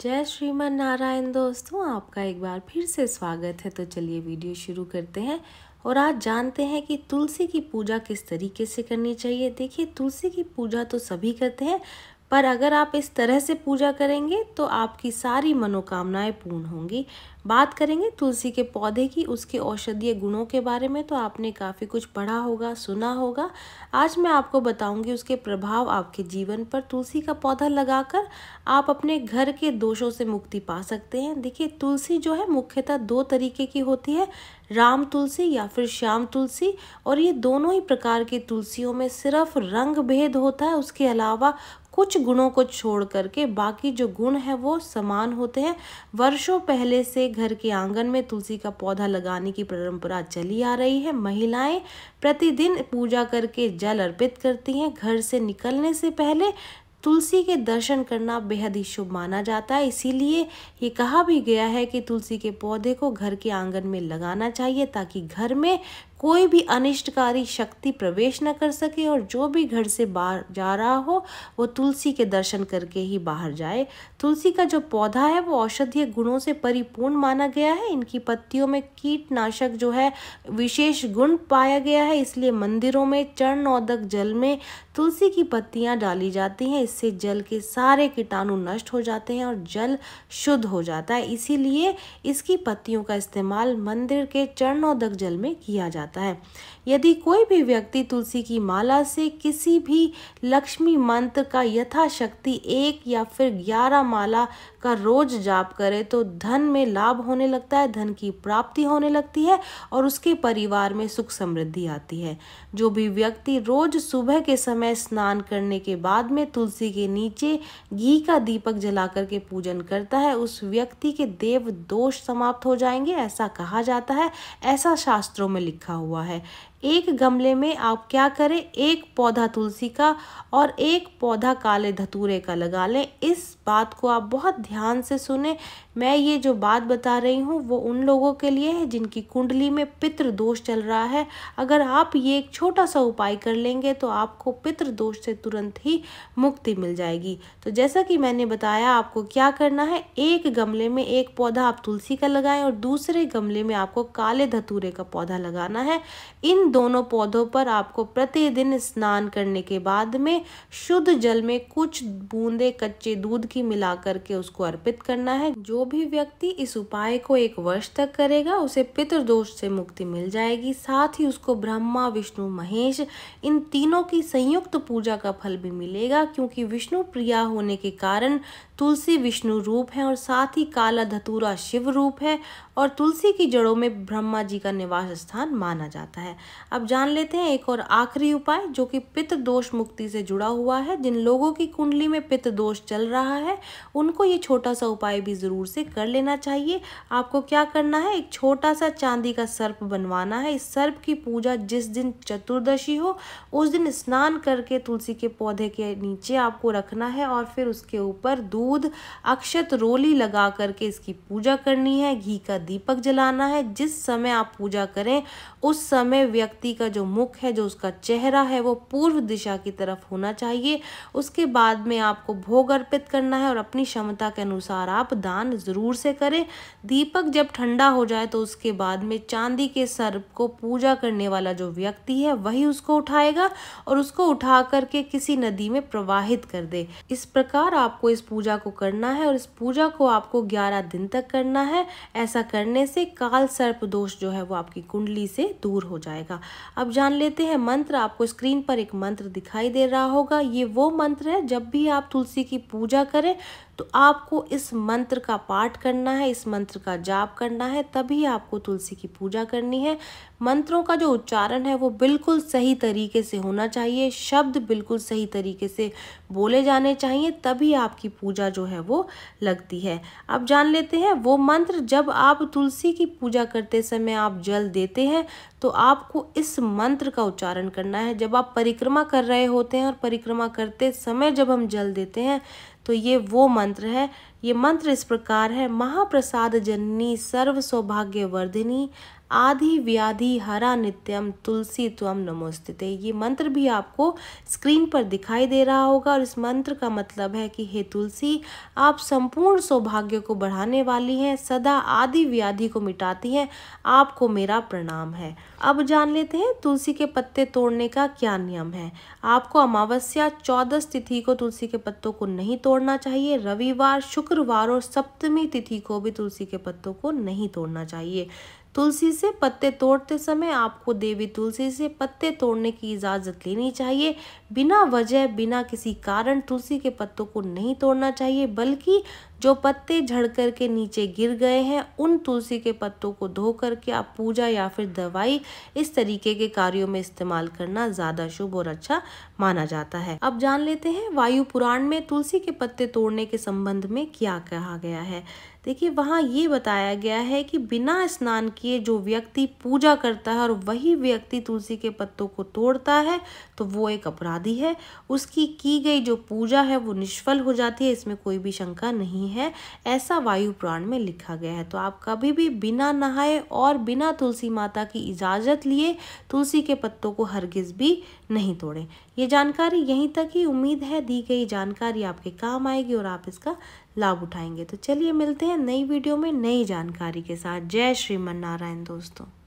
जय श्रीमन नारायण दोस्तों आपका एक बार फिर से स्वागत है तो चलिए वीडियो शुरू करते हैं और आज जानते हैं कि तुलसी की पूजा किस तरीके से करनी चाहिए देखिए तुलसी की पूजा तो सभी करते हैं पर अगर आप इस तरह से पूजा करेंगे तो आपकी सारी मनोकामनाएं पूर्ण होंगी बात करेंगे तुलसी के पौधे की उसके औषधीय गुणों के बारे में तो आपने काफ़ी कुछ पढ़ा होगा सुना होगा आज मैं आपको बताऊंगी उसके प्रभाव आपके जीवन पर तुलसी का पौधा लगाकर आप अपने घर के दोषों से मुक्ति पा सकते हैं देखिए तुलसी जो है मुख्यतः दो तरीके की होती है राम तुलसी या फिर श्याम तुलसी और ये दोनों ही प्रकार की तुलसियों में सिर्फ रंग भेद होता है उसके अलावा कुछ गुणों को छोड़ करके बाकी जो गुण है वो समान होते हैं वर्षों पहले से घर के आंगन में तुलसी का पौधा लगाने की परंपरा चली आ रही है महिलाएं प्रतिदिन पूजा करके जल अर्पित करती हैं घर से निकलने से पहले तुलसी के दर्शन करना बेहद ही शुभ माना जाता है इसीलिए ये कहा भी गया है कि तुलसी के पौधे को घर के आंगन में लगाना चाहिए ताकि घर में कोई भी अनिष्टकारी शक्ति प्रवेश न कर सके और जो भी घर से बाहर जा रहा हो वो तुलसी के दर्शन करके ही बाहर जाए तुलसी का जो पौधा है वो औषधीय गुणों से परिपूर्ण माना गया है इनकी पत्तियों में कीटनाशक जो है विशेष गुण पाया गया है इसलिए मंदिरों में चरण औदक जल में तुलसी की पत्तियाँ डाली जाती हैं इससे जल के सारे कीटाणु नष्ट हो जाते हैं और जल शुद्ध हो जाता है इसीलिए इसकी पत्तियों का इस्तेमाल मंदिर के चरणोदक जल में किया जाता है जाता है यदि कोई भी व्यक्ति तुलसी की माला से किसी भी लक्ष्मी मंत्र का यथाशक्ति एक या फिर ग्यारह माला का रोज जाप करे तो धन में लाभ होने लगता है धन की प्राप्ति होने लगती है और उसके परिवार में सुख समृद्धि आती है जो भी व्यक्ति रोज सुबह के समय स्नान करने के बाद में तुलसी के नीचे घी का दीपक जलाकर के पूजन करता है उस व्यक्ति के देव दोष समाप्त हो जाएंगे ऐसा कहा जाता है ऐसा शास्त्रों में लिखा हुआ है एक गमले में आप क्या करें एक पौधा तुलसी का और एक पौधा काले धतूरे का लगा लें इस बात को आप बहुत ध्यान से सुने मैं ये जो बात बता रही हूँ वो उन लोगों के लिए है जिनकी कुंडली में पितृ दोष चल रहा है अगर आप ये एक छोटा सा उपाय कर लेंगे तो आपको पितृ दोष से तुरंत ही मुक्ति मिल जाएगी तो जैसा कि मैंने बताया आपको क्या करना है एक गमले में एक पौधा आप तुलसी का लगाएं और दूसरे गमले में आपको काले धतूरे का पौधा लगाना है इन दोनों पौधों पर आपको प्रतिदिन स्नान करने के बाद में शुद्ध जल में कुछ बूंदे कच्चे दूध की मिला करके उसको अर्पित करना है जो भी व्यक्ति इस उपाय को एक वर्ष तक करेगा उसे पितृदोष से मुक्ति मिल जाएगी साथ ही उसको ब्रह्मा विष्णु महेश इन तीनों की संयुक्त पूजा का फल भी मिलेगा क्योंकि विष्णु प्रिया होने के कारण तुलसी विष्णु रूप है और साथ ही काला धतूरा शिव रूप है और तुलसी की जड़ों में ब्रह्मा जी का निवास स्थान माना जाता है अब जान लेते हैं एक और आखिरी उपाय जो कि पित्त दोष मुक्ति से जुड़ा हुआ है जिन लोगों की कुंडली में पित्त दोष चल रहा है उनको ये छोटा सा उपाय भी ज़रूर से कर लेना चाहिए आपको क्या करना है एक छोटा सा चांदी का सर्प बनवाना है इस सर्प की पूजा जिस दिन चतुर्दशी हो उस दिन स्नान करके तुलसी के पौधे के नीचे आपको रखना है और फिर उसके ऊपर दूध दूध अक्षत रोली लगा करके इसकी पूजा करनी है घी का दीपक जलाना है जिस समय आप पूजा करें उस समय व्यक्ति का जो मुख है जो उसका चेहरा है वो पूर्व दिशा की तरफ होना चाहिए उसके बाद में आपको भोग अर्पित करना है और अपनी क्षमता के अनुसार आप दान ज़रूर से करें दीपक जब ठंडा हो जाए तो उसके बाद में चांदी के सर्प को पूजा करने वाला जो व्यक्ति है वही उसको उठाएगा और उसको उठा करके किसी नदी में प्रवाहित कर दे इस प्रकार आपको इस पूजा पूजा को करना है और इस पूजा को आपको ग्यारह दिन तक करना है ऐसा करने से काल सर्प दोष जो है वो आपकी कुंडली से दूर हो जाएगा अब जान लेते हैं मंत्र आपको स्क्रीन पर एक मंत्र दिखाई दे रहा होगा ये वो मंत्र है जब भी आप तुलसी की पूजा करें तो आपको इस मंत्र का पाठ करना है इस मंत्र का जाप करना है तभी आपको तुलसी की पूजा करनी है मंत्रों का जो उच्चारण है वो बिल्कुल सही तरीके से होना चाहिए शब्द बिल्कुल सही तरीके से बोले जाने चाहिए तभी आपकी पूजा पूजा जो है वो लगती है अब जान लेते हैं वो मंत्र जब आप तुलसी की पूजा करते समय आप जल देते हैं तो आपको इस मंत्र का उच्चारण करना है जब आप परिक्रमा कर रहे होते हैं और परिक्रमा करते समय जब हम जल देते हैं तो ये वो मंत्र है ये मंत्र इस प्रकार है महाप्रसाद जननी सर्व सौभाग्यवर्धिनी आधि व्याधि हरा नित्यम तुलसी त्वम नमोस्तिते ये मंत्र भी आपको स्क्रीन पर दिखाई दे रहा होगा और इस मंत्र का मतलब है कि हे तुलसी आप संपूर्ण सौभाग्य को बढ़ाने वाली हैं सदा आधि व्याधि को मिटाती हैं आपको मेरा प्रणाम है अब जान लेते हैं तुलसी के पत्ते तोड़ने का क्या नियम है आपको अमावस्या चौदस तिथि को तुलसी के पत्तों को नहीं तोड़ना चाहिए रविवार शुक्रवार और सप्तमी तिथि को भी तुलसी के पत्तों को नहीं तोड़ना चाहिए तुलसी से पत्ते तोड़ते समय आपको देवी तुलसी से पत्ते तोड़ने की इजाज़त लेनी चाहिए बिना वजह बिना किसी कारण तुलसी के पत्तों को नहीं तोड़ना चाहिए बल्कि जो पत्ते झड़कर के नीचे गिर गए हैं उन तुलसी के पत्तों को धो करके आप पूजा या फिर दवाई इस तरीके के कार्यों में इस्तेमाल करना ज़्यादा शुभ और अच्छा माना जाता है अब जान लेते हैं वायु पुराण में तुलसी के पत्ते तोड़ने के संबंध में क्या कहा गया है देखिए वहाँ ये बताया गया है कि बिना स्नान किए जो व्यक्ति पूजा करता है और वही व्यक्ति तुलसी के पत्तों को तोड़ता है तो वो एक अपराधी है उसकी की गई जो पूजा है वो निष्फल हो जाती है इसमें कोई भी शंका नहीं नहीं है ऐसा वायु पुराण में लिखा गया है तो आप कभी भी बिना नहाए और बिना तुलसी माता की इजाज़त लिए तुलसी के पत्तों को हरगिज़ भी नहीं तोड़ें ये जानकारी यहीं तक ही उम्मीद है दी गई जानकारी आपके काम आएगी और आप इसका लाभ उठाएंगे तो चलिए मिलते हैं नई वीडियो में नई जानकारी के साथ जय श्रीमन नारायण दोस्तों